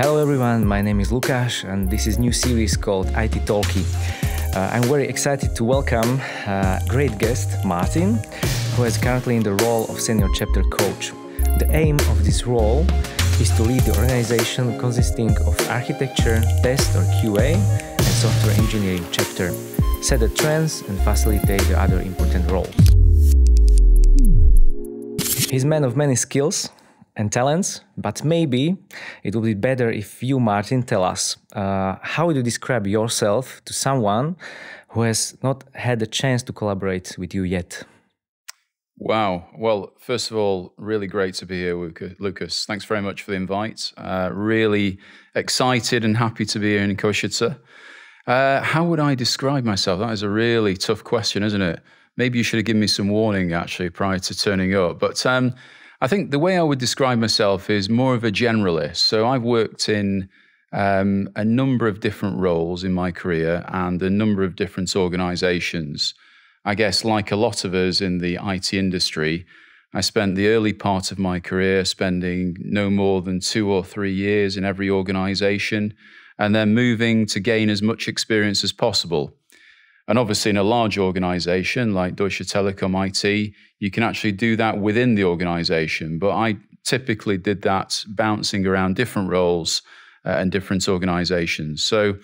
Hello everyone, my name is Lukash and this is new series called IT Talkie. Uh, I'm very excited to welcome uh, great guest Martin, who is currently in the role of senior chapter coach. The aim of this role is to lead the organization consisting of architecture, test or QA, and software engineering chapter, set the trends and facilitate the other important roles. He's man of many skills, and talents, but maybe it would be better if you, Martin, tell us uh, how would you describe yourself to someone who has not had the chance to collaborate with you yet? Wow. Well, first of all, really great to be here, Lucas. Thanks very much for the invite. Uh, really excited and happy to be here in Košice. Uh, how would I describe myself? That is a really tough question, isn't it? Maybe you should have given me some warning actually prior to turning up. But um, I think the way I would describe myself is more of a generalist. So I've worked in um, a number of different roles in my career and a number of different organizations. I guess, like a lot of us in the IT industry, I spent the early part of my career spending no more than two or three years in every organization and then moving to gain as much experience as possible. And obviously, in a large organization like Deutsche Telekom IT, you can actually do that within the organization. But I typically did that bouncing around different roles uh, and different organizations. So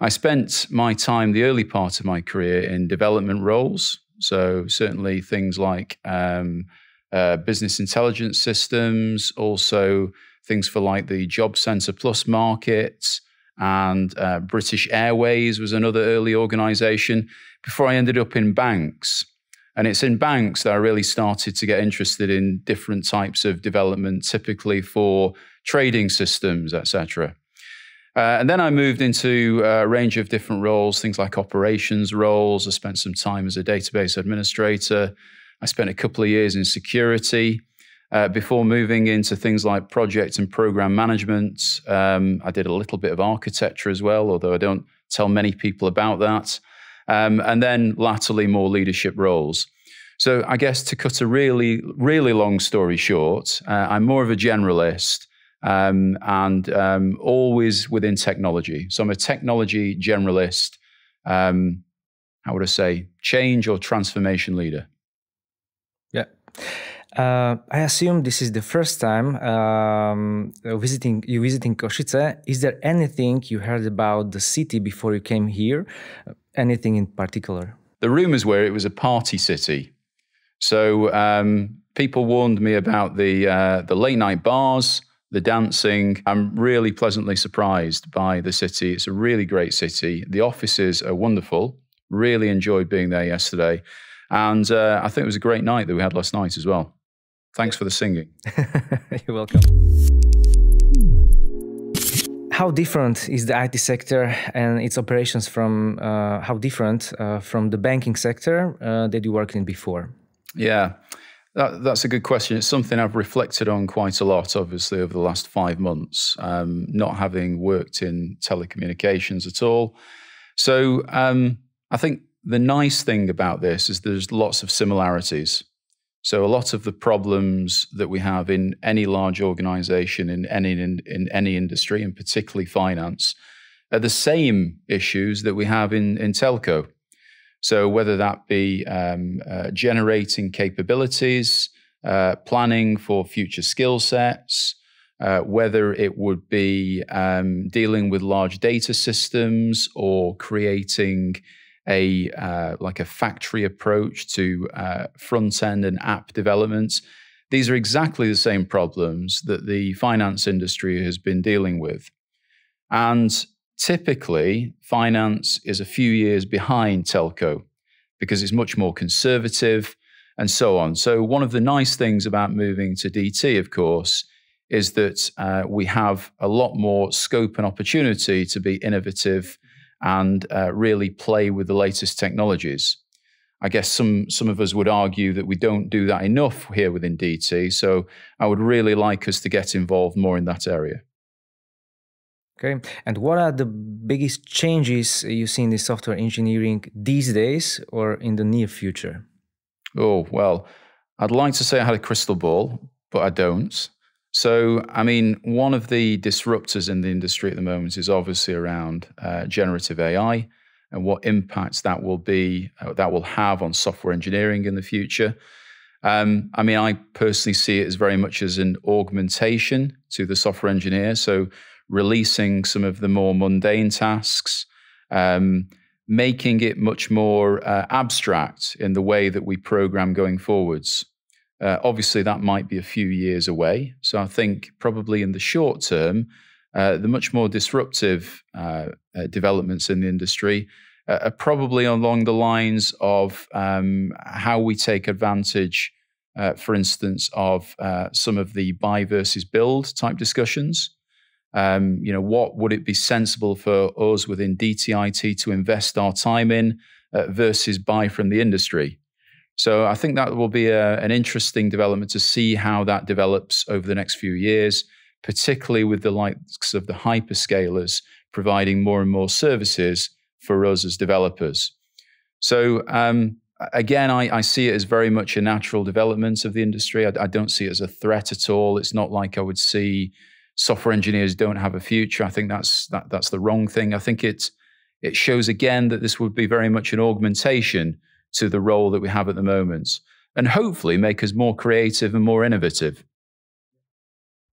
I spent my time, the early part of my career, in development roles. So certainly things like um, uh, business intelligence systems, also things for like the Job Center Plus markets and uh, British Airways was another early organization before I ended up in banks. And it's in banks that I really started to get interested in different types of development, typically for trading systems, etc. Uh, and then I moved into a range of different roles, things like operations roles. I spent some time as a database administrator. I spent a couple of years in security. Uh, before moving into things like project and program management, um, I did a little bit of architecture as well, although I don't tell many people about that. Um, and then latterly, more leadership roles. So, I guess to cut a really, really long story short, uh, I'm more of a generalist um, and um, always within technology. So, I'm a technology generalist. Um, how would I say? Change or transformation leader. Yeah. Uh, I assume this is the first time um, uh, visiting you visiting Košice. Is there anything you heard about the city before you came here? Uh, anything in particular? The rumors were it was a party city, so um, people warned me about the uh, the late night bars, the dancing. I'm really pleasantly surprised by the city. It's a really great city. The offices are wonderful. Really enjoyed being there yesterday. And uh, I think it was a great night that we had last night as well. Thanks for the singing. You're welcome. How different is the IT sector and its operations from uh, how different uh, from the banking sector uh, that you worked in before? Yeah, that, that's a good question. It's something I've reflected on quite a lot, obviously, over the last five months, um, not having worked in telecommunications at all. So um, I think the nice thing about this is there's lots of similarities. So a lot of the problems that we have in any large organization, in any in, in any industry, and particularly finance, are the same issues that we have in, in telco. So whether that be um, uh, generating capabilities, uh, planning for future skill sets, uh, whether it would be um, dealing with large data systems or creating a uh, like a factory approach to uh, front end and app developments. These are exactly the same problems that the finance industry has been dealing with. And typically, finance is a few years behind telco because it's much more conservative and so on. So, one of the nice things about moving to DT, of course, is that uh, we have a lot more scope and opportunity to be innovative and uh, really play with the latest technologies. I guess some some of us would argue that we don't do that enough here within DT. So I would really like us to get involved more in that area. Okay, and what are the biggest changes you see in the software engineering these days or in the near future? Oh well, I'd like to say I had a crystal ball, but I don't. So, I mean, one of the disruptors in the industry at the moment is obviously around uh, generative AI and what impacts that will be uh, that will have on software engineering in the future. Um, I mean, I personally see it as very much as an augmentation to the software engineer. So, releasing some of the more mundane tasks, um, making it much more uh, abstract in the way that we program going forwards. Uh, obviously, that might be a few years away. So I think probably in the short term, uh, the much more disruptive uh, uh developments in the industry uh, are probably along the lines of um, how we take advantage, uh, for instance, of some of the buy versus build type discussions. Um, you know, what would it be sensible for us within DTIT to invest our time in versus buy from the industry? So I think that will be a, uh, an interesting development to see how that develops over the next few years, particularly with the likes of the hyperscalers providing more and more services for us as developers. So um, again, I, I, see it as very much a natural development of the industry. I, I don't see it as a threat at all. It's not like I would see software engineers don't have a future. I think that's that, that's the wrong thing. I think it it shows again that this would be very much an augmentation to the role that we have at the moment and hopefully make us more creative and more innovative.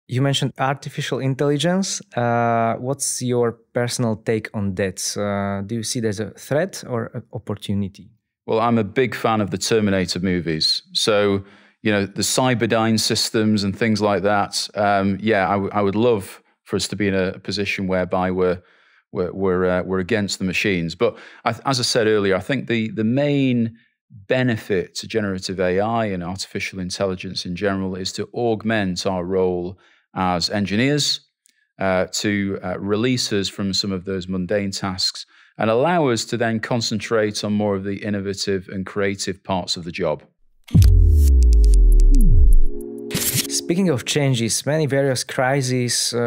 You mentioned artificial intelligence. Uh, what's your personal take on that? Uh, do you see it as a threat or an opportunity? Well, I'm a big fan of the Terminator movies. So, you know, the cyberdyne systems and things like that. Um, yeah, I would love for us to be in a position whereby we're we're we're, uh, we're against the machines. But I, as I said earlier, I think the the main benefit to generative AI and artificial intelligence in general is to augment our role as engineers, uh, to uh, release us from some of those mundane tasks and allow us to then concentrate on more of the innovative and creative parts of the job. Speaking of changes, many various crises, uh,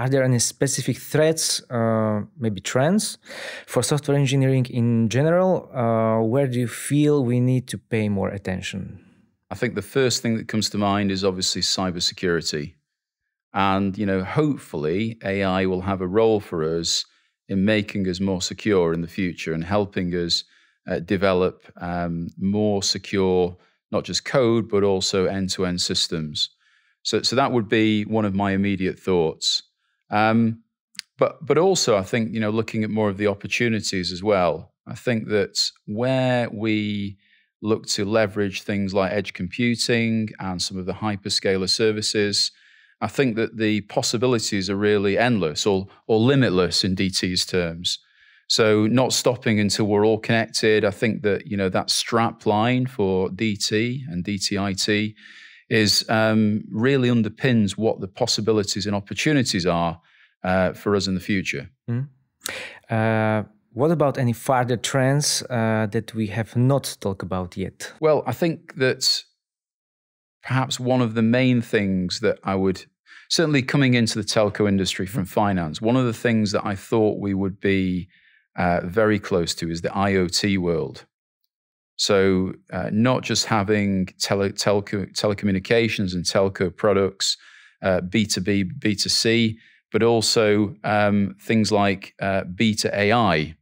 are there any specific threats, uh, maybe trends, for software engineering in general? Uh, where do you feel we need to pay more attention? I think the first thing that comes to mind is obviously cybersecurity. And, you know, hopefully AI will have a role for us in making us more secure in the future and helping us uh, develop um, more secure, not just code, but also end to end systems. So, so that would be one of my immediate thoughts. Um, but, but also, I think you know, looking at more of the opportunities as well. I think that where we look to leverage things like edge computing and some of the hyperscaler services, I think that the possibilities are really endless or, or limitless in DT's terms. So not stopping until we're all connected. I think that you know that strap line for DT and DTIT is um, really underpins what the possibilities and opportunities are uh, for us in the future. Mm. Uh, what about any further trends uh, that we have not talked about yet? Well, I think that perhaps one of the main things that I would certainly coming into the telco industry hmm. from finance, one of the things that I thought we would be uh, very close to is the IoT world. So, uh, not just having tele, telco, telecommunications and telco products, uh, B2B, B2C, but also um, things like uh, b to ai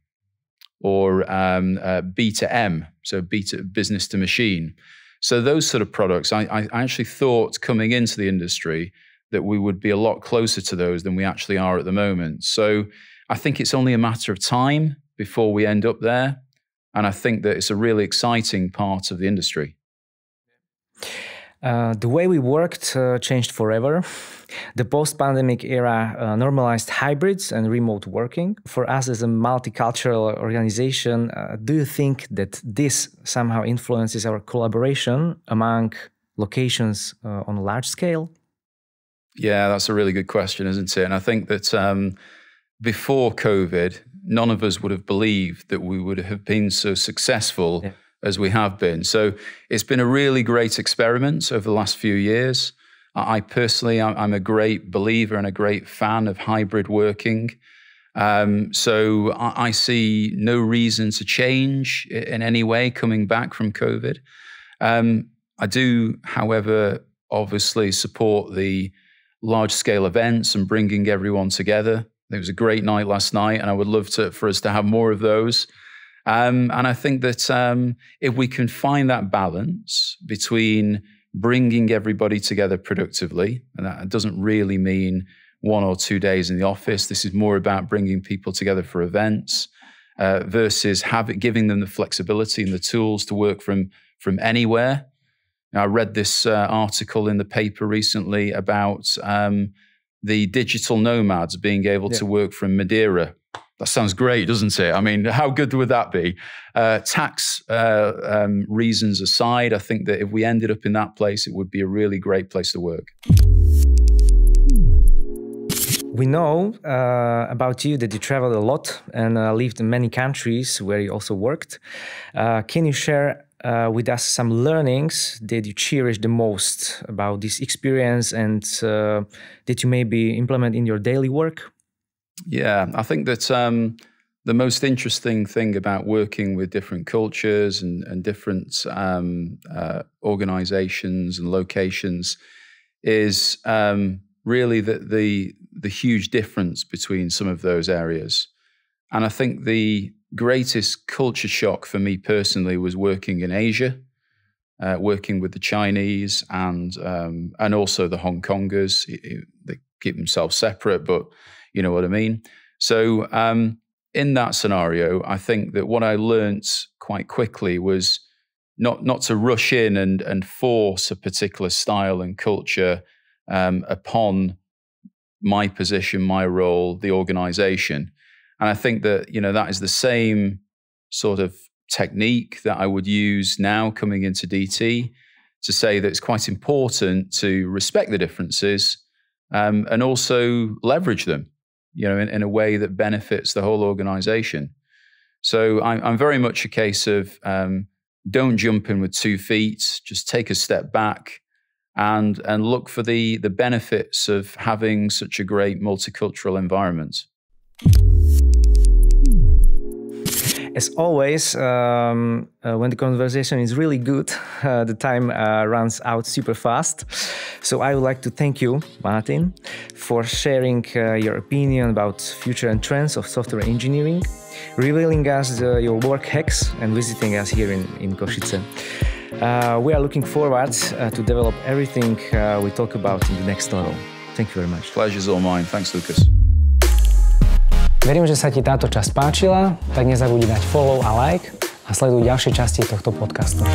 or um, uh, b to m so b to business to machine. So, those sort of products, I, I actually thought coming into the industry that we would be a lot closer to those than we actually are at the moment. So, I think it's only a matter of time before we end up there. And I think that it's a really exciting part of the industry. Uh, the way we worked uh, changed forever. The post pandemic era uh, normalized hybrids and remote working. For us as a multicultural organization, uh, do you think that this somehow influences our collaboration among locations uh, on a large scale? Yeah, that's a really good question, isn't it? And I think that um, before COVID, none of us would have believed that we would have been so successful yeah. as we have been. So it's been a really great experiment over the last few years. I personally, I'm a great believer and a great fan of hybrid working. Um, so I see no reason to change in any way coming back from COVID. Um, I do, however, obviously support the large scale events and bringing everyone together. It was a great night last night, and I would love to, for us to have more of those. Um, and I think that um, if we can find that balance between bringing everybody together productively, and that doesn't really mean one or two days in the office, this is more about bringing people together for events uh, versus giving them the flexibility and the tools to work from from anywhere. Now, I read this uh, article in the paper recently about um, the digital nomads being able yeah. to work from Madeira. That sounds great, doesn't it? I mean, how good would that be? Uh, tax uh, um, reasons aside, I think that if we ended up in that place, it would be a really great place to work. We know uh, about you that you traveled a lot and uh, lived in many countries where you also worked. Uh, can you share uh, with us some learnings that you cherish the most about this experience and uh, that you maybe implement in your daily work? Yeah, I think that um, the most interesting thing about working with different cultures and, and different um, uh, organizations and locations is um, really the, the, the huge difference between some of those areas. And I think the greatest culture shock for me personally was working in Asia, uh, working with the Chinese and um, and also the Hong Kongers. they keep themselves separate, but you know what I mean. So um, in that scenario, I think that what I learnt quite quickly was not not to rush in and and force a particular style and culture um, upon my position, my role, the organization and I think that, you know, that is the same sort of technique that I would use now coming into DT to say that it's quite important to respect the differences um, and also leverage them, you know, in, in, a way that benefits the whole organization. So I'm, I'm very much a case of um, don't jump in with two feet, just take a step back and, and look for the, the benefits of having such a great multicultural environment. As always, um, uh, when the conversation is really good, uh, the time uh, runs out super fast. So I would like to thank you, Martin, for sharing uh, your opinion about future and trends of software engineering, revealing us the, uh, your work hacks, and visiting us here in, in Košice. Uh, we are looking forward to develop everything we talk about in the next level. Thank you very much. Pleasure's all mine. Thanks, Lucas. Verím, že sa ti táto časť páčila, tak nezabudni dať follow a like a sleduj ďalšie časti tohto podcastu.